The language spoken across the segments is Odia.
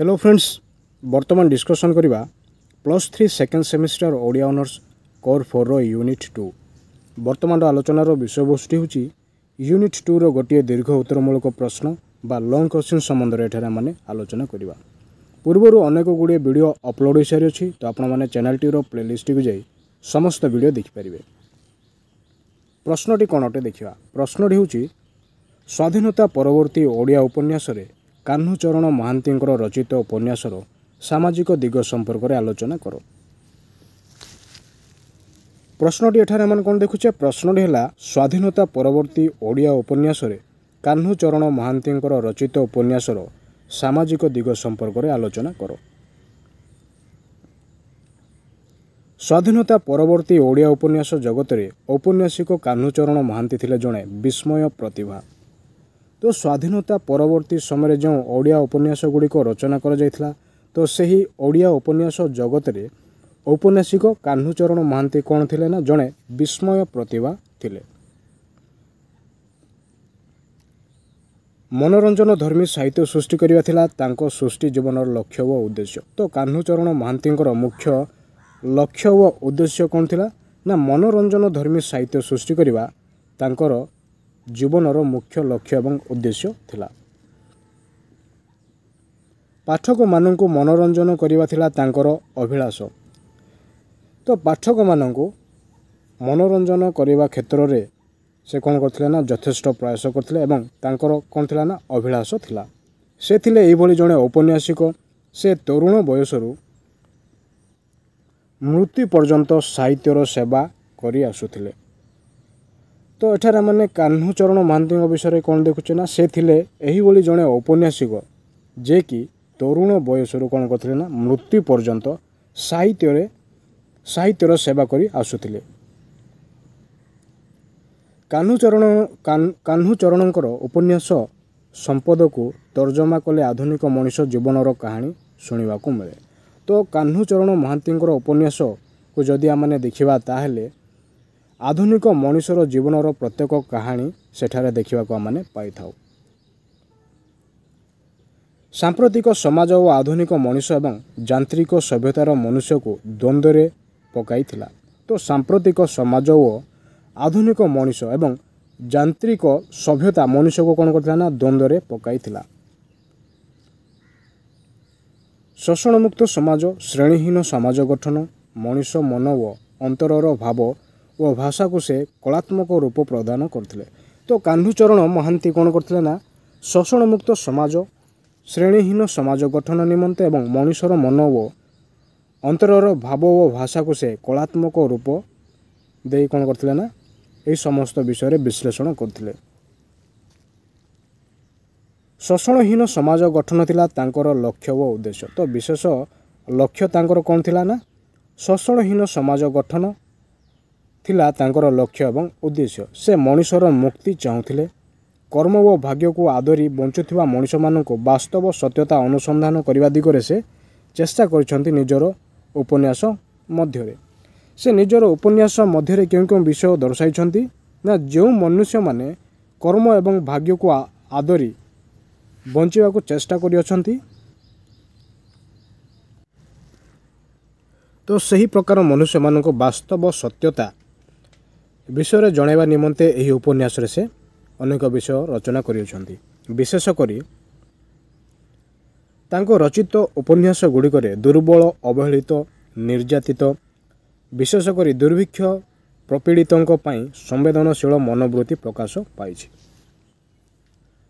हेलो फ्रेंड्स वर्तमान डिस्कसन करवा plus three second semester Odia honours core four unit two बर्तमान आलोचनार विषय वस्तु होूनिट टूर गोटे दीर्घ उत्तरमूलक प्रश्न व लंग क्वेश्चन सम्बन्ध में आलोचना करवा पूर्व अनेक गुड़े भिड अपलोड हो सारी तो आपने चेल्टर प्ले लिस्ट को जाए समस्त भिड देखिपर प्रश्नटी कौन अटे देखा प्रश्नटी हो स्वाधीनता परवर्ती ओडिया उपन्यास କାହ୍ନୁଚରଣ ମହାନ୍ତିଙ୍କର ରଚିତ ଉପନ୍ୟାସର ସାମାଜିକ ଦିଗ ସମ୍ପର୍କରେ ଆଲୋଚନା କର ପ୍ରଶ୍ନଟି ଏଠାରେ ଆମେ କ'ଣ ଦେଖୁଛେ ପ୍ରଶ୍ନଟି ହେଲା ସ୍ୱାଧୀନତା ପରବର୍ତ୍ତୀ ଓଡ଼ିଆ ଉପନ୍ୟାସରେ କାହ୍ନୁଚରଣ ମହାନ୍ତିଙ୍କର ରଚିତ ଉପନ୍ୟାସର ସାମାଜିକ ଦିଗ ସମ୍ପର୍କରେ ଆଲୋଚନା କର ସ୍ୱାଧୀନତା ପରବର୍ତ୍ତୀ ଓଡ଼ିଆ ଉପନ୍ୟାସ ଜଗତରେ ଔପନ୍ୟାସିକ କାହ୍ନୁଚରଣ ମହାନ୍ତି ଥିଲେ ଜଣେ ବିସ୍ମୟ ପ୍ରତିଭା ତ ସ୍ୱାଧୀନତା ପରବର୍ତ୍ତୀ ସମୟରେ ଯେଉଁ ଓଡ଼ିଆ ଉପନ୍ୟାସ ଗୁଡ଼ିକ ରଚନା କରାଯାଇଥିଲା ତ ସେହି ଓଡ଼ିଆ ଉପନ୍ୟାସ ଜଗତରେ ଔପନ୍ୟାସିକ କାହ୍ନୁଚରଣ ମହାନ୍ତି କ'ଣ ଥିଲେ ନା ଜଣେ ବିସ୍ମୟ ପ୍ରତିଭା ଥିଲେ ମନୋରଞ୍ଜନ ଧର୍ମୀ ସାହିତ୍ୟ ସୃଷ୍ଟି କରିବା ଥିଲା ତାଙ୍କ ସୃଷ୍ଟି ଜୀବନର ଲକ୍ଷ୍ୟ ଓ ଉଦ୍ଦେଶ୍ୟ ତ କାହ୍ନୁଚରଣ ମହାନ୍ତିଙ୍କର ମୁଖ୍ୟ ଲକ୍ଷ୍ୟ ଓ ଉଦ୍ଦେଶ୍ୟ କ'ଣ ଥିଲା ନା ମନୋରଞ୍ଜନ ଧର୍ମୀ ସାହିତ୍ୟ ସୃଷ୍ଟି କରିବା ତାଙ୍କର ଜୀବନର ମୁଖ୍ୟ ଲକ୍ଷ୍ୟ ଏବଂ ଉଦ୍ଦେଶ୍ୟ ଥିଲା ପାଠକମାନଙ୍କୁ ମନୋରଞ୍ଜନ କରିବା ଥିଲା ତାଙ୍କର ଅଭିଳାଷ ତ ପାଠକମାନଙ୍କୁ ମନୋରଞ୍ଜନ କରିବା କ୍ଷେତ୍ରରେ ସେ କ'ଣ କରିଥିଲେ ନା ଯଥେଷ୍ଟ ପ୍ରୟାସ କରିଥିଲେ ଏବଂ ତାଙ୍କର କ'ଣ ଥିଲା ନା ଅଭିଳାଷ ଥିଲା ସେ ଥିଲେ ଏହିଭଳି ଜଣେ ଔପନ୍ୟାସିକ ସେ ତରୁଣ ବୟସରୁ ମୃତ୍ୟୁ ପର୍ଯ୍ୟନ୍ତ ସାହିତ୍ୟର ସେବା କରିଆସୁଥିଲେ ତ ଏଠାରେ ଆମମାନେ କାହ୍ନୁଚରଣ ମହାନ୍ତିଙ୍କ ବିଷୟରେ କ'ଣ ଦେଖୁଛେ ନା ସେ ଥିଲେ ଏହିଭଳି ଜଣେ ଔପନ୍ୟାସିକ ଯିଏକି ତରୁଣ ବୟସରୁ କ'ଣ କରିଥିଲେ ନା ମୃତ୍ୟୁ ପର୍ଯ୍ୟନ୍ତ ସାହିତ୍ୟରେ ସାହିତ୍ୟର ସେବା କରି ଆସୁଥିଲେ କାହ୍ନୁଚରଣ କାହ୍ନୁଚରଣଙ୍କର ଉପନ୍ୟାସ ସମ୍ପଦକୁ ତର୍ଜମା କଲେ ଆଧୁନିକ ମଣିଷ ଜୀବନର କାହାଣୀ ଶୁଣିବାକୁ ମିଳେ ତ କାହ୍ନୁଚରଣ ମହାନ୍ତିଙ୍କର ଉପନ୍ୟାସକୁ ଯଦି ଆମମାନେ ଦେଖିବା ତାହେଲେ ଆଧୁନିକ ମଣିଷର ଜୀବନର ପ୍ରତ୍ୟେକ କାହାଣୀ ସେଠାରେ ଦେଖିବାକୁ ଆମେ ପାଇଥାଉ ସାମ୍ପ୍ରତିକ ସମାଜ ଓ ଆଧୁନିକ ମଣିଷ ଏବଂ ଯାନ୍ତ୍ରିକ ସଭ୍ୟତାର ମନୁଷ୍ୟକୁ ଦ୍ୱନ୍ଦ୍ୱରେ ପକାଇଥିଲା ତ ସାମ୍ପ୍ରତିକ ସମାଜ ଓ ଆଧୁନିକ ମଣିଷ ଏବଂ ଯାନ୍ତ୍ରିକ ସଭ୍ୟତା ମନୁଷ୍ୟକୁ କ'ଣ କରିଥିଲା ନା ଦ୍ୱନ୍ଦ୍ୱରେ ପକାଇଥିଲା ଶୋଷଣମୁକ୍ତ ସମାଜ ଶ୍ରେଣୀହୀନ ସମାଜ ଗଠନ ମଣିଷ ମନ ଓ ଅନ୍ତରର ଭାବ ଓ ଭାଷାକୁ ସେ କଳାତ୍ମକ ରୂପ ପ୍ରଦାନ କରିଥିଲେ ତ କାହ୍ନୁଚରଣ ମହାନ୍ତି କ'ଣ କରିଥିଲେ ନା ଶୋଷଣମୁକ୍ତ ସମାଜ ଶ୍ରେଣୀହୀନ ସମାଜ ଗଠନ ନିମନ୍ତେ ଏବଂ ମଣିଷର ମନ ଓ ଅନ୍ତରର ଭାବ ଓ ଭାଷାକୁ ସେ କଳାତ୍ମକ ରୂପ ଦେଇ କ'ଣ କରିଥିଲେ ନା ଏହି ସମସ୍ତ ବିଷୟରେ ବିଶ୍ଳେଷଣ କରିଥିଲେ ଶୋଷଣହୀନ ସମାଜ ଗଠନ ଥିଲା ତାଙ୍କର ଲକ୍ଷ୍ୟ ଓ ଉଦ୍ଦେଶ୍ୟ ତ ବିଶେଷ ଲକ୍ଷ୍ୟ ତାଙ୍କର କ'ଣ ଥିଲା ନା ଶୋଷଣହୀନ ସମାଜ ଗଠନ ଥିଲା ତାଙ୍କର ଲକ୍ଷ୍ୟ ଏବଂ ଉଦ୍ଦେଶ୍ୟ ସେ ମଣିଷର ମୁକ୍ତି ଚାହୁଁଥିଲେ କର୍ମ ଓ ଭାଗ୍ୟକୁ ଆଦରି ବଞ୍ଚୁଥିବା ମଣିଷମାନଙ୍କୁ ବାସ୍ତବ ସତ୍ୟତା ଅନୁସନ୍ଧାନ କରିବା ଦିଗରେ ସେ ଚେଷ୍ଟା କରିଛନ୍ତି ନିଜର ଉପନ୍ୟାସ ମଧ୍ୟରେ ସେ ନିଜର ଉପନ୍ୟାସ ମଧ୍ୟରେ କେଉଁ କେଉଁ ବିଷୟ ଦର୍ଶାଇଛନ୍ତି ନା ଯେଉଁ ମନୁଷ୍ୟମାନେ କର୍ମ ଏବଂ ଭାଗ୍ୟକୁ ଆଦରି ବଞ୍ଚିବାକୁ ଚେଷ୍ଟା କରିଅଛନ୍ତି ତ ସେହି ପ୍ରକାର ମନୁଷ୍ୟମାନଙ୍କ ବାସ୍ତବ ସତ୍ୟତା ବିଷୟରେ ଜଣାଇବା ନିମନ୍ତେ ଏହି ଉପନ୍ୟାସରେ ସେ ଅନେକ ବିଷୟ ରଚନା କରିଅଛନ୍ତି ବିଶେଷ କରି ତାଙ୍କ ରଚିତ ଉପନ୍ୟାସଗୁଡ଼ିକରେ ଦୁର୍ବଳ ଅବହେଳିତ ନିର୍ଯାତିତ ବିଶେଷ କରି ଦୁର୍ଭିକ୍ଷ ପ୍ରପୀଡ଼ିତଙ୍କ ପାଇଁ ସମ୍ବେଦନଶୀଳ ମନୋବୃତ୍ତି ପ୍ରକାଶ ପାଇଛି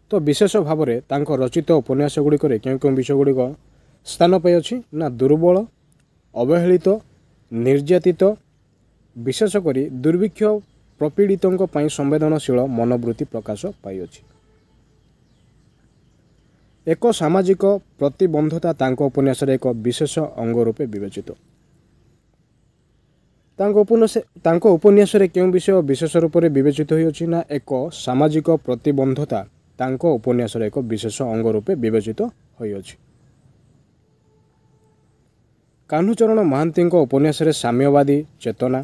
ତ ବିଶେଷ ଭାବରେ ତାଙ୍କ ରଚିତ ଉପନ୍ୟାସଗୁଡ଼ିକରେ କେଉଁ କେଉଁ ବିଷୟଗୁଡ଼ିକ ସ୍ଥାନ ପାଇଅଛି ନା ଦୁର୍ବଳ ଅବହେଳିତ ନିର୍ଯାତିତ ବିଶେଷ କରି ଦୁର୍ଭିକ୍ଷ ପ୍ରପୀଡ଼ିତଙ୍କ ପାଇଁ ସମ୍ବେଦନଶୀଳ ମନୋବୃତ୍ତି ପ୍ରକାଶ ପାଇଅଛି ଏକ ସାମାଜିକ ପ୍ରତିବନ୍ଧତା ତାଙ୍କ ଉପନ୍ୟାସରେ ଏକ ବିଶେଷ ଅଙ୍ଗ ରୂପେ ବିବେଚିତ ତାଙ୍କ ଉପନ୍ୟାସ ତାଙ୍କ ଉପନ୍ୟାସରେ କେଉଁ ବିଷୟ ବିଶେଷ ରୂପରେ ବିବେଚିତ ହୋଇଅଛି ନା ଏକ ସାମାଜିକ ପ୍ରତିବନ୍ଧତା ତାଙ୍କ ଉପନ୍ୟାସରେ ଏକ ବିଶେଷ ଅଙ୍ଗ ରୂପେ ବିବେଚିତ ହୋଇଅଛି କାହ୍ନୁଚରଣ ମହାନ୍ତିଙ୍କ ଉପନ୍ୟାସରେ ସାମ୍ୟବାଦୀ ଚେତନା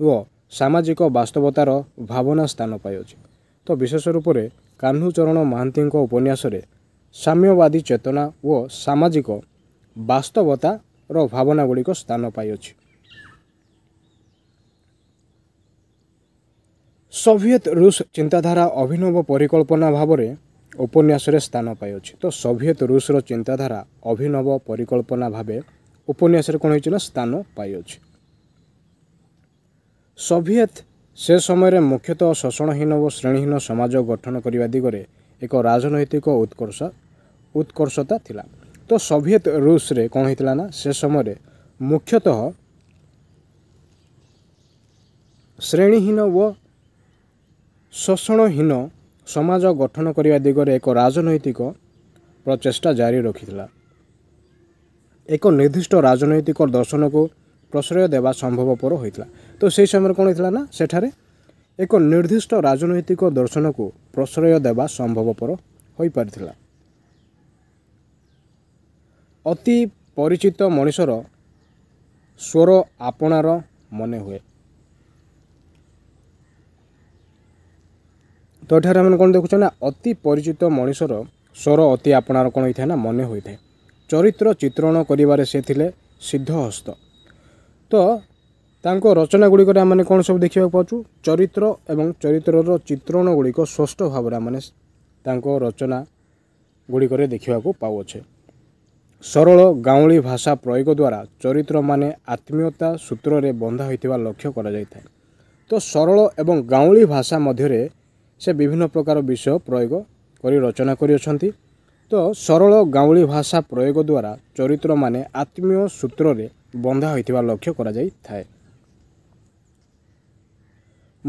ଓ ସାମାଜିକ ବାସ୍ତବତାର ଭାବନା ସ୍ଥାନ ପାଇଅଛି ତ ବିଶେଷ ରୂପରେ କାହ୍ନୁଚରଣ ମହାନ୍ତିଙ୍କ ଉପନ୍ୟାସରେ ସାମ୍ୟବାଦୀ ଚେତନା ଓ ସାମାଜିକ ବାସ୍ତବତାର ଭାବନାଗୁଡ଼ିକ ସ୍ଥାନ ପାଇଅଛି সোভিয়েত রুশ চিন্তাধারা অভিনব পরিকল্পনা ভাবে উপন্যাসরে স্থান পাইছে তো সোভিয়েত রুশর চিন্তাধারা অভিনব পরিকল্পনা ভাবে উপন্যাসরে কোণ হয়েছে না স্থান পাইছে ସୋଭିଏତ୍ ସେ ସମୟରେ ମୁଖ୍ୟତଃ ଶୋଷଣହୀନ ଓ ଶ୍ରେଣୀହୀନ ସମାଜ ଗଠନ କରିବା ଦିଗରେ ଏକ ରାଜନୈତିକ ଉତ୍କର୍ଷ ଉତ୍କର୍ଷତା ଥିଲା ତ ସୋଭିଏତ୍ ରୁଷରେ କ'ଣ ହୋଇଥିଲା ନା ସେ ସମୟରେ ମୁଖ୍ୟତଃ ଶ୍ରେଣୀହୀନ ଓ ଶୋଷଣହୀନ ସମାଜ ଗଠନ କରିବା ଦିଗରେ ଏକ ରାଜନୈତିକ ପ୍ରଚେଷ୍ଟା ଜାରି ରଖିଥିଲା ଏକ ନିର୍ଦ୍ଦିଷ୍ଟ ରାଜନୈତିକ ଦର୍ଶନକୁ ପ୍ରଶ୍ରୟ ଦେବା ସମ୍ଭବପର ହୋଇଥିଲା ତ ସେହି ସମୟରେ କ'ଣ ହୋଇଥିଲା ନା ସେଠାରେ ଏକ ନିର୍ଦ୍ଦିଷ୍ଟ ରାଜନୈତିକ ଦର୍ଶନକୁ ପ୍ରଶ୍ରୟ ଦେବା ସମ୍ଭବପର ହୋଇପାରିଥିଲା ଅତି ପରିଚିତ ମଣିଷର ସ୍ୱର ଆପଣାର ମନେ ହୁଏ ତ ଏଠାରେ ଆମେ କ'ଣ ଦେଖୁଛେ ନା ଅତି ପରିଚିତ ମଣିଷର ସ୍ୱର ଅତି ଆପଣାର କ'ଣ ହୋଇଥାଏ ନା ମନେ ହୋଇଥାଏ ଚରିତ୍ର ଚିତ୍ରଣ କରିବାରେ ସେ ଥିଲେ ସିଦ୍ଧହସ୍ତ ତ ତାଙ୍କ ରଚନା ଗୁଡ଼ିକରେ ଆମେ କ'ଣ ସବୁ ଦେଖିବାକୁ ପାଉଛୁ ଚରିତ୍ର ଏବଂ ଚରିତ୍ରର ଚିତ୍ରଣ ଗୁଡ଼ିକ ସ୍ପଷ୍ଟ ଭାବରେ ଆମେ ତାଙ୍କ ରଚନା ଗୁଡ଼ିକରେ ଦେଖିବାକୁ ପାଉଅଛେ ସରଳ ଗାଉଁଳି ଭାଷା ପ୍ରୟୋଗ ଦ୍ୱାରା ଚରିତ୍ରମାନେ ଆତ୍ମୀୟତା ସୂତ୍ରରେ ବନ୍ଧା ହୋଇଥିବା ଲକ୍ଷ୍ୟ କରାଯାଇଥାଏ ତ ସରଳ ଏବଂ ଗାଉଁଳି ଭାଷା ମଧ୍ୟରେ ସେ ବିଭିନ୍ନ ପ୍ରକାର ବିଷୟ ପ୍ରୟୋଗ କରି ରଚନା କରିଅଛନ୍ତି ତ ସରଳ ଗାଉଁଳି ଭାଷା ପ୍ରୟୋଗ ଦ୍ୱାରା ଚରିତ୍ରମାନେ ଆତ୍ମୀୟ ସୂତ୍ରରେ ବନ୍ଧା ହୋଇଥିବା ଲକ୍ଷ୍ୟ କରାଯାଇଥାଏ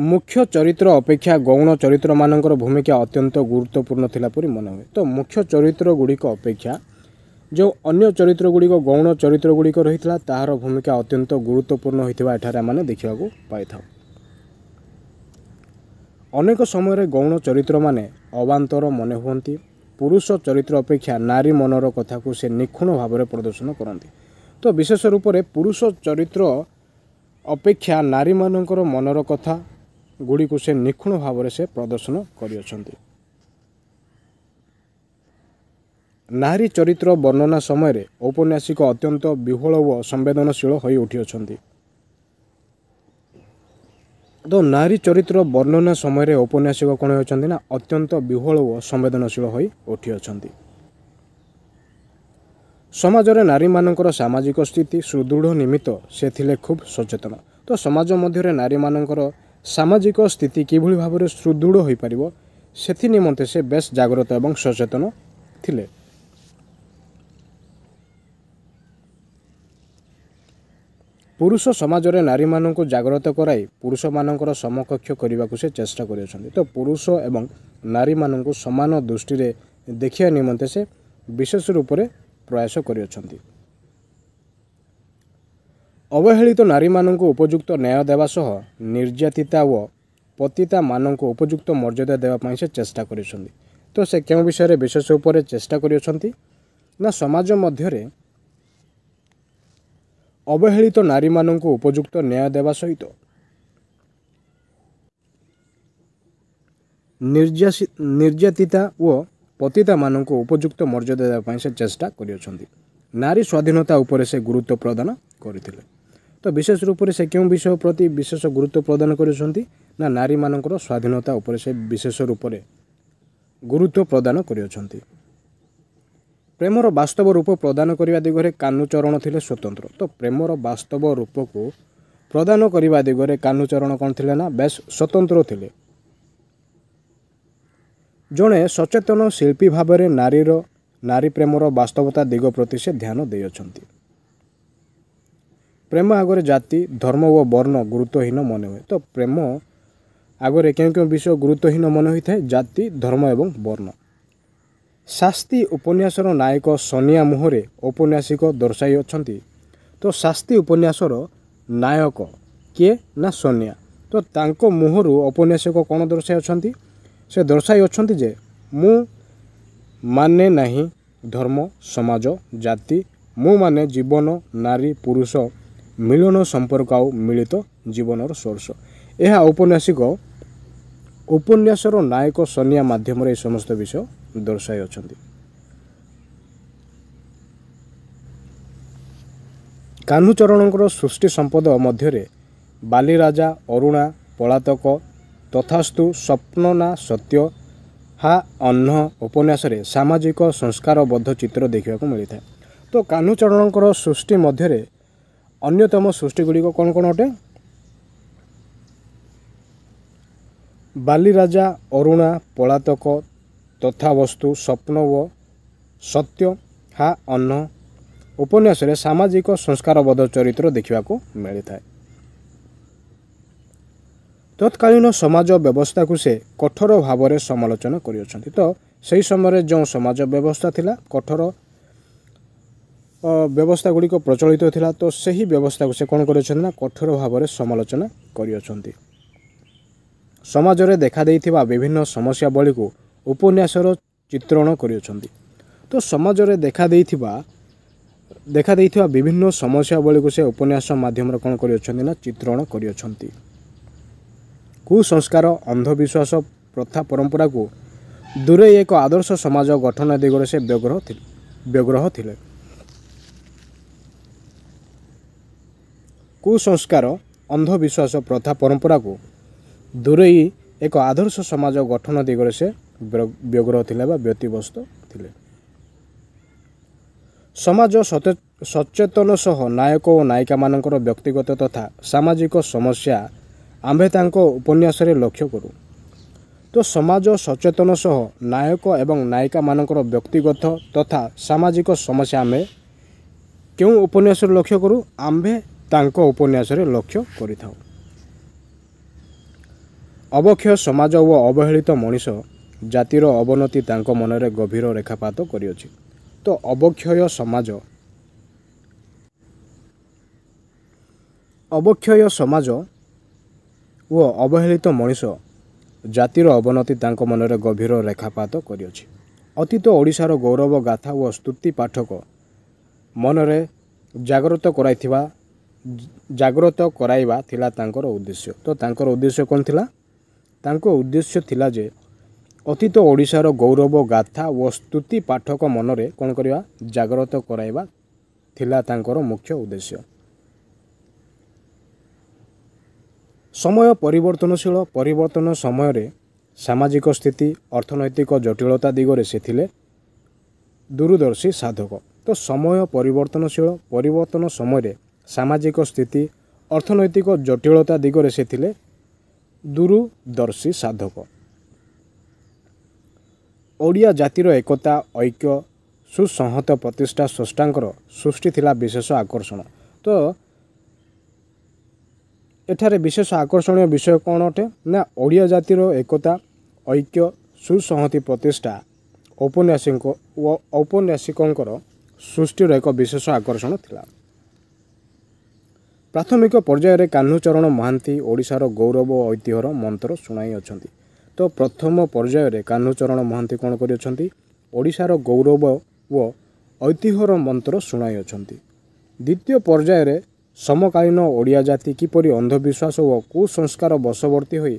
ମୁଖ୍ୟ ଚରିତ୍ର ଅପେକ୍ଷା ଗୌଣ ଚରିତ୍ରମାନଙ୍କର ଭୂମିକା ଅତ୍ୟନ୍ତ ଗୁରୁତ୍ୱପୂର୍ଣ୍ଣ ଥିଲା ପରି ମନେ ହୁଏ ତ ମୁଖ୍ୟ ଚରିତ୍ର ଗୁଡ଼ିକ ଅପେକ୍ଷା ଯେଉଁ ଅନ୍ୟ ଚରିତ୍ର ଗୁଡ଼ିକ ଗୌଣ ଚରିତ୍ର ଗୁଡ଼ିକ ରହିଥିଲା ତାହାର ଭୂମିକା ଅତ୍ୟନ୍ତ ଗୁରୁତ୍ୱପୂର୍ଣ୍ଣ ହୋଇଥିବା ଏଠାରେ ଆମେ ଦେଖିବାକୁ ପାଇଥାଉ ଅନେକ ସମୟରେ ଗୌଣ ଚରିତ୍ରମାନେ ଅବାନ୍ତର ମନେ ହୁଅନ୍ତି ପୁରୁଷ ଚରିତ୍ର ଅପେକ୍ଷା ନାରୀ ମନର କଥାକୁ ସେ ନିଖୁଣ ଭାବରେ ପ୍ରଦର୍ଶନ କରନ୍ତି ତ ବିଶେଷ ରୂପରେ ପୁରୁଷ ଚରିତ୍ର ଅପେକ୍ଷା ନାରୀମାନଙ୍କର ମନର କଥା ଗୁଡ଼ିକୁ ସେ ନିଖୁଣ ଭାବରେ ସେ ପ୍ରଦର୍ଶନ କରିଅଛନ୍ତି ନାରୀ ଚରିତ୍ର ବର୍ଣ୍ଣନା ସମୟରେ ଔପନ୍ୟାସିକ ଅତ୍ୟନ୍ତ ବିହ୍ୱଳ ଓ ସମ୍ବେଦନଶୀଳ ହୋଇ ଉଠିଅଛନ୍ତି ତ ନାରୀ ଚରିତ୍ର ବର୍ଣ୍ଣନା ସମୟରେ ଔପନ୍ୟାସିକ କ'ଣ ହେଉଛନ୍ତି ନା ଅତ୍ୟନ୍ତ ବିହ୍ୱଳ ଓ ସମ୍ବେଦନଶୀଳ ହୋଇ ଉଠିଅଛନ୍ତି ସମାଜରେ ନାରୀମାନଙ୍କର ସାମାଜିକ ସ୍ଥିତି ସୁଦୃଢ଼ ନିମିତ୍ତ ସେ ଥିଲେ ଖୁବ୍ ସଚେତନ ତ ସମାଜ ମଧ୍ୟରେ ନାରୀମାନଙ୍କର ସାମାଜିକ ସ୍ଥିତି କିଭଳି ଭାବରେ ସୁଦୃଢ଼ ହୋଇପାରିବ ସେଥି ନିମନ୍ତେ ସେ ବେଶ୍ ଜାଗ୍ରତ ଏବଂ ସଚେତନ ଥିଲେ ପୁରୁଷ ସମାଜରେ ନାରୀମାନଙ୍କୁ ଜାଗ୍ରତ କରାଇ ପୁରୁଷମାନଙ୍କର ସମକକ୍ଷ କରିବାକୁ ସେ ଚେଷ୍ଟା କରିଅଛନ୍ତି ତ ପୁରୁଷ ଏବଂ ନାରୀମାନଙ୍କୁ ସମାନ ଦୃଷ୍ଟିରେ ଦେଖିବା ନିମନ୍ତେ ସେ ବିଶେଷ ରୂପରେ ପ୍ରୟାସ କରିଅଛନ୍ତି ଅବହେଳିତ ନାରୀମାନଙ୍କୁ ଉପଯୁକ୍ତ ନ୍ୟାୟ ଦେବା ସହ ନିର୍ଯାତିତା ଓ ପତିତାମାନଙ୍କୁ ଉପଯୁକ୍ତ ମର୍ଯ୍ୟାଦା ଦେବା ପାଇଁ ସେ ଚେଷ୍ଟା କରିଛନ୍ତି ତ ସେ କେଉଁ ବିଷୟରେ ବିଶେଷ ଉପରେ ଚେଷ୍ଟା କରିଅଛନ୍ତି ନା ସମାଜ ମଧ୍ୟରେ ଅବହେଳିତ ନାରୀମାନଙ୍କୁ ଉପଯୁକ୍ତ ନ୍ୟାୟ ଦେବା ସହିତ ନିର୍ଯାତିତା ଓ ପତିତାମାନଙ୍କୁ ଉପଯୁକ୍ତ ମର୍ଯ୍ୟାଦା ଦେବା ପାଇଁ ସେ ଚେଷ୍ଟା କରିଅଛନ୍ତି ନାରୀ ସ୍ୱାଧୀନତା ଉପରେ ସେ ଗୁରୁତ୍ୱ ପ୍ରଦାନ କରିଥିଲେ ତ ବିଶେଷ ରୂପରେ ସେ କେଉଁ ବିଷୟ ପ୍ରତି ବିଶେଷ ଗୁରୁତ୍ୱ ପ୍ରଦାନ କରିଅଛନ୍ତି ନା ନାରୀମାନଙ୍କର ସ୍ୱାଧୀନତା ଉପରେ ସେ ବିଶେଷ ରୂପରେ ଗୁରୁତ୍ୱ ପ୍ରଦାନ କରିଅଛନ୍ତି ପ୍ରେମର ବାସ୍ତବ ରୂପ ପ୍ରଦାନ କରିବା ଦିଗରେ କାନୁଚରଣ ଥିଲେ ସ୍ୱତନ୍ତ୍ର ତ ପ୍ରେମର ବାସ୍ତବ ରୂପକୁ ପ୍ରଦାନ କରିବା ଦିଗରେ କାନୁଚରଣ କ'ଣ ଥିଲେ ନା ବେଶ୍ ସ୍ୱତନ୍ତ୍ର ଥିଲେ ଜଣେ ସଚେତନ ଶିଳ୍ପୀ ଭାବରେ ନାରୀର ନାରୀ ପ୍ରେମର ବାସ୍ତବତା ଦିଗ ପ୍ରତି ସେ ଧ୍ୟାନ ଦେଇଅଛନ୍ତି ପ୍ରେମ ଆଗରେ ଜାତି ଧର୍ମ ଓ ବର୍ଣ୍ଣ ଗୁରୁତ୍ୱହୀନ ମନେ ହୁଏ ତ ପ୍ରେମ ଆଗରେ କେଉଁ କେଉଁ ବିଷୟ ଗୁରୁତ୍ୱହୀନ ମନେ ହୋଇଥାଏ ଜାତି ଧର୍ମ ଏବଂ ବର୍ଣ୍ଣ ଶାସ୍ତି ଉପନ୍ୟାସର ନାୟକ ସନିଆ ମୁହଁରେ ଔପନ୍ୟାସିକ ଦର୍ଶାଇ ଅଛନ୍ତି ତ ଶାସ୍ତି ଉପନ୍ୟାସର ନାୟକ କିଏ ନା ସନିଆ ତ ତାଙ୍କ ମୁହଁରୁ ଔପନ୍ୟାସିକ କ'ଣ ଦର୍ଶାଇ ଅଛନ୍ତି ସେ ଦର୍ଶାଇ ଅଛନ୍ତି ଯେ ମୁଁ ମାନେ ନାହିଁ ଧର୍ମ ସମାଜ ଜାତି ମୁଁ ମାନେ ଜୀବନ ନାରୀ ପୁରୁଷ ମିଳନ ସମ୍ପର୍କ ଆଉ ମିଳିତ ଜୀବନର ସୋର୍ସ ଏହା ଔପନ୍ୟାସିକ ଉପନ୍ୟାସର ନାୟକ ସନିଆ ମାଧ୍ୟମରେ ଏ ସମସ୍ତ ବିଷୟ ଦର୍ଶାଇ ଅଛନ୍ତି କାହ୍ନୁଚରଣଙ୍କର ସୃଷ୍ଟି ସମ୍ପଦ ମଧ୍ୟରେ ବାଲିରାଜା ଅରୁଣା ପଳାତକ ତଥାସ୍ତୁ ସ୍ୱପ୍ନ ନା ସତ୍ୟ ହା ଅହ୍ନ ଉପନ୍ୟାସରେ ସାମାଜିକ ସଂସ୍କାରବଦ୍ଧ ଚିତ୍ର ଦେଖିବାକୁ ମିଳିଥାଏ ତ କାହ୍ନୁଚରଣଙ୍କର ସୃଷ୍ଟି ମଧ୍ୟରେ ଅନ୍ୟତମ ସୃଷ୍ଟି ଗୁଡ଼ିକ କ'ଣ କ'ଣ ଅଟେ ବାଲିରାଜା ଅରୁଣା ପଳାତକ ତଥା ବସ୍ତୁ ସ୍ୱପ୍ନ ଓ ସତ୍ୟ ହା ଅହ୍ନ ଉପନ୍ୟାସରେ ସାମାଜିକ ସଂସ୍କାରବଦ୍ଧ ଚରିତ୍ର ଦେଖିବାକୁ ମିଳିଥାଏ ତତ୍କାଳୀନ ସମାଜ ବ୍ୟବସ୍ଥାକୁ ସେ କଠୋର ଭାବରେ ସମାଲୋଚନା କରିଅଛନ୍ତି ତ ସେହି ସମୟରେ ଯେଉଁ ସମାଜ ବ୍ୟବସ୍ଥା ଥିଲା କଠୋର ବ୍ୟବସ୍ଥା ଗୁଡ଼ିକ ପ୍ରଚଳିତ ଥିଲା ତ ସେହି ବ୍ୟବସ୍ଥାକୁ ସେ କ'ଣ କରିଅଛନ୍ତି ନା କଠୋର ଭାବରେ ସମାଲୋଚନା କରିଅଛନ୍ତି ସମାଜରେ ଦେଖାଦେଇଥିବା ବିଭିନ୍ନ ସମସ୍ୟାବଳୀକୁ ଉପନ୍ୟାସର ଚିତ୍ରଣ କରିଅଛନ୍ତି ତ ସମାଜରେ ଦେଖାଦେଇଥିବା ଦେଖାଦେଇଥିବା ବିଭିନ୍ନ ସମସ୍ୟାବଳୀକୁ ସେ ଉପନ୍ୟାସ ମାଧ୍ୟମରେ କ'ଣ କରିଅଛନ୍ତି ନା ଚିତ୍ରଣ କରିଅଛନ୍ତି କୁସଂସ୍କାର ଅନ୍ଧବିଶ୍ୱାସ ପ୍ରଥା ପରମ୍ପରାକୁ ଦୂରେଇ ଏକ ଆଦର୍ଶ ସମାଜ ଗଠନ ଦିଗରେ ସେ ବ୍ୟଗ୍ରହ ବ୍ୟଗ୍ରହ ଥିଲେ କୁସଂସ୍କାର ଅନ୍ଧବିଶ୍ୱାସ ପ୍ରଥା ପରମ୍ପରାକୁ ଦୂରେଇ ଏକ ଆଦର୍ଶ ସମାଜ ଗଠନ ଦିଗରେ ସେ ବ୍ୟଗ୍ରହ ଥିଲେ ବା ବ୍ୟତିବ୍ୟସ୍ତ ଥିଲେ ସମାଜ ସଚେତନ ସହ ନାୟକ ଓ ନାୟିକାମାନଙ୍କର ବ୍ୟକ୍ତିଗତ ତଥା ସାମାଜିକ ସମସ୍ୟା ଆମ୍ଭେ ତାଙ୍କ ଉପନ୍ୟାସରେ ଲକ୍ଷ୍ୟ କରୁ ତ ସମାଜ ସଚେତନ ସହ ନାୟକ ଏବଂ ନାୟିକାମାନଙ୍କର ବ୍ୟକ୍ତିଗତ ତଥା ସାମାଜିକ ସମସ୍ୟା ଆମ୍ଭେ କେଉଁ ଉପନ୍ୟାସରେ ଲକ୍ଷ୍ୟ କରୁ ଆମ୍ଭେ ତାଙ୍କ ଉପନ୍ୟାସରେ ଲକ୍ଷ୍ୟ କରିଥାଉ ଅବକ୍ଷୟ ସମାଜ ଓ ଅବହେଳିତ ମଣିଷ ଜାତିର ଅବନତି ତାଙ୍କ ମନରେ ଗଭୀର ରେଖାପାତ କରିଅଛି ତ ଅବକ୍ଷୟ ସମାଜ ଅବକ୍ଷୟ ସମାଜ ଓ ଅବହେଳିତ ମଣିଷ ଜାତିର ଅବନତି ତାଙ୍କ ମନରେ ଗଭୀର ରେଖାପାତ କରିଅଛି ଅତୀତ ଓଡ଼ିଶାର ଗୌରବ ଗାଥା ଓ ସ୍ତୁତି ପାଠକ ମନରେ ଜାଗ୍ରତ କରାଇଥିବା ଜାଗ୍ରତ କରାଇବା ଥିଲା ତାଙ୍କର ଉଦ୍ଦେଶ୍ୟ ତ ତାଙ୍କର ଉଦ୍ଦେଶ୍ୟ କ'ଣ ଥିଲା ତାଙ୍କ ଉଦ୍ଦେଶ୍ୟ ଥିଲା ଯେ ଅତୀତ ଓଡ଼ିଶାର ଗୌରବ ଗାଥା ଓ ସ୍ତୁତି ପାଠକ ମନରେ କ'ଣ କରିବା ଜାଗ୍ରତ କରାଇବା ଥିଲା ତାଙ୍କର ମୁଖ୍ୟ ଉଦ୍ଦେଶ୍ୟ ସମୟ ପରିବର୍ତ୍ତନଶୀଳ ପରିବର୍ତ୍ତନ ସମୟରେ ସାମାଜିକ ସ୍ଥିତି ଅର୍ଥନୈତିକ ଜଟିଳତା ଦିଗରେ ସେ ଥିଲେ ଦୂରଦର୍ଶୀ ସାଧକ ତ ସମୟ ପରିବର୍ତ୍ତନଶୀଳ ପରିବର୍ତ୍ତନ ସମୟରେ ସାମାଜିକ ସ୍ଥିତି ଅର୍ଥନୈତିକ ଜଟିଳତା ଦିଗରେ ସେ ଥିଲେ ଦୂରଦର୍ଶୀ ସାଧକ ଓଡ଼ିଆ ଜାତିର ଏକତା ଐକ୍ୟ ସୁସଂହତ ପ୍ରତିଷ୍ଠା ସୃଷ୍ଟାଙ୍କର ସୃଷ୍ଟି ଥିଲା ବିଶେଷ ଆକର୍ଷଣ ତ ଏଠାରେ ବିଶେଷ ଆକର୍ଷଣୀୟ ବିଷୟ କ'ଣ ଅଟେ ନା ଓଡ଼ିଆ ଜାତିର ଏକତା ଐକ୍ୟ ସୁସଂହତି ପ୍ରତିଷ୍ଠା ଔପନ୍ୟାସିକ ଓ ଔପନ୍ୟାସିକଙ୍କର ସୃଷ୍ଟିର ଏକ ବିଶେଷ ଆକର୍ଷଣ ଥିଲା ପ୍ରାଥମିକ ପର୍ଯ୍ୟାୟରେ କାହ୍ନୁଚରଣ ମହାନ୍ତି ଓଡ଼ିଶାର ଗୌରବ ଓ ଐତିହ୍ୟର ମନ୍ତ୍ର ଶୁଣାଇ ଅଛନ୍ତି ତ ପ୍ରଥମ ପର୍ଯ୍ୟାୟରେ କାହ୍ନୁଚରଣ ମହାନ୍ତି କ'ଣ କରିଅଛନ୍ତି ଓଡ଼ିଶାର ଗୌରବ ଓ ଐତିହ୍ୟର ମନ୍ତ୍ର ଶୁଣାଇଅଛନ୍ତି ଦ୍ୱିତୀୟ ପର୍ଯ୍ୟାୟରେ ସମକାଳୀନ ଓଡ଼ିଆ ଜାତି କିପରି ଅନ୍ଧବିଶ୍ୱାସ ଓ କୁସଂସ୍କାର ବଶବର୍ତ୍ତୀ ହୋଇ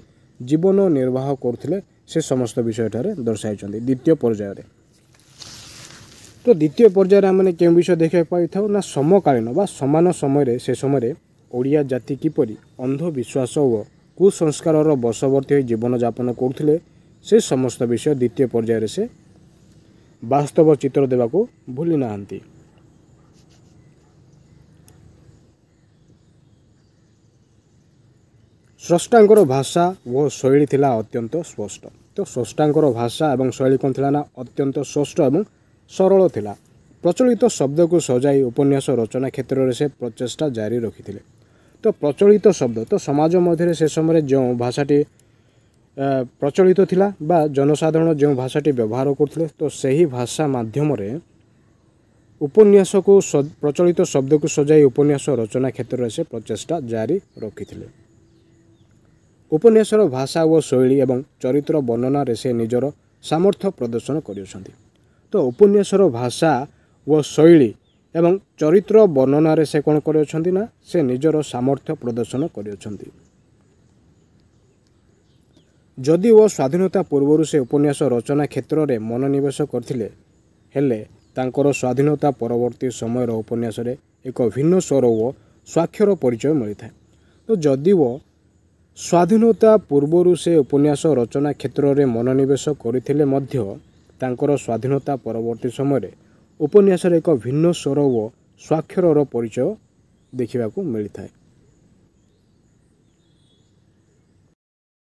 ଜୀବନ ନିର୍ବାହ କରୁଥିଲେ ସେ ସମସ୍ତ ବିଷୟଠାରେ ଦର୍ଶାଇଛନ୍ତି ଦ୍ୱିତୀୟ ପର୍ଯ୍ୟାୟରେ ତ ଦ୍ୱିତୀୟ ପର୍ଯ୍ୟାୟରେ ଆମେ କେଉଁ ବିଷୟ ଦେଖିବାକୁ ପାଇଥାଉ ନା ସମକାଳୀନ ବା ସମାନ ସମୟରେ ସେ ସମୟରେ ଓଡ଼ିଆ ଜାତି କିପରି ଅନ୍ଧବିଶ୍ୱାସ ଓ କୁସଂସ୍କାରର ବଶବର୍ତ୍ତୀ ହୋଇ ଜୀବନଯାପନ କରୁଥିଲେ ସେ ସମସ୍ତ ବିଷୟ ଦ୍ୱିତୀୟ ପର୍ଯ୍ୟାୟରେ ସେ ବାସ୍ତବ ଚିତ୍ର ଦେବାକୁ ଭୁଲି ନାହାନ୍ତି ସ୍ରଷ୍ଟାଙ୍କର ଭାଷା ଓ ଶୈଳୀ ଥିଲା ଅତ୍ୟନ୍ତ ସ୍ପଷ୍ଟ ତ ସ୍ରଷ୍ଟାଙ୍କର ଭାଷା ଏବଂ ଶୈଳୀ କ'ଣ ଥିଲା ନା ଅତ୍ୟନ୍ତ ସ୍ପଷ୍ଟ ଏବଂ ସରଳ ଥିଲା ପ୍ରଚଳିତ ଶବ୍ଦକୁ ସଜାଇ ଉପନ୍ୟାସ ରଚନା କ୍ଷେତ୍ରରେ ସେ ପ୍ରଚେଷ୍ଟା ଜାରି ରଖିଥିଲେ ତ ପ୍ରଚଳିତ ଶବ୍ଦ ତ ସମାଜ ମଧ୍ୟରେ ସେ ସମୟରେ ଯେଉଁ ଭାଷାଟି ପ୍ରଚଳିତ ଥିଲା ବା ଜନସାଧାରଣ ଯେଉଁ ଭାଷାଟି ବ୍ୟବହାର କରୁଥିଲେ ତ ସେହି ଭାଷା ମାଧ୍ୟମରେ ଉପନ୍ୟାସକୁ ପ୍ରଚଳିତ ଶବ୍ଦକୁ ସଜାଇ ଉପନ୍ୟାସ ରଚନା କ୍ଷେତ୍ରରେ ସେ ପ୍ରଚେଷ୍ଟା ଜାରି ରଖିଥିଲେ ଉପନ୍ୟାସର ଭାଷା ଓ ଶୈଳୀ ଏବଂ ଚରିତ୍ର ବର୍ଣ୍ଣନାରେ ସେ ନିଜର ସାମର୍ଥ୍ୟ ପ୍ରଦର୍ଶନ କରିଅଛନ୍ତି ତ ଉପନ୍ୟାସର ଭାଷା ଓ ଶୈଳୀ ଏବଂ ଚରିତ୍ର ବର୍ଣ୍ଣନାରେ ସେ କ'ଣ କରିଅଛନ୍ତି ନା ସେ ନିଜର ସାମର୍ଥ୍ୟ ପ୍ରଦର୍ଶନ କରିଅଛନ୍ତି ଯଦି ଓ ସ୍ୱାଧୀନତା ପୂର୍ବରୁ ସେ ଉପନ୍ୟାସ ରଚନା କ୍ଷେତ୍ରରେ ମନୋନିବେଶ କରିଥିଲେ ହେଲେ ତାଙ୍କର ସ୍ୱାଧୀନତା ପରବର୍ତ୍ତୀ ସମୟର ଉପନ୍ୟାସରେ ଏକ ଭିନ୍ନ ସ୍ୱର ଓ ସ୍ୱାକ୍ଷର ପରିଚୟ ମିଳିଥାଏ ତ ଯଦିଓ ସ୍ୱାଧୀନତା ପୂର୍ବରୁ ସେ ଉପନ୍ୟାସ ରଚନା କ୍ଷେତ୍ରରେ ମନୋନିବେଶ କରିଥିଲେ ମଧ୍ୟ ତାଙ୍କର ସ୍ୱାଧୀନତା ପରବର୍ତ୍ତୀ ସମୟରେ ଉପନ୍ୟାସରେ ଏକ ଭିନ୍ନ ସ୍ୱର ଓ ସ୍ୱାକ୍ଷରର ପରିଚୟ ଦେଖିବାକୁ ମିଳିଥାଏ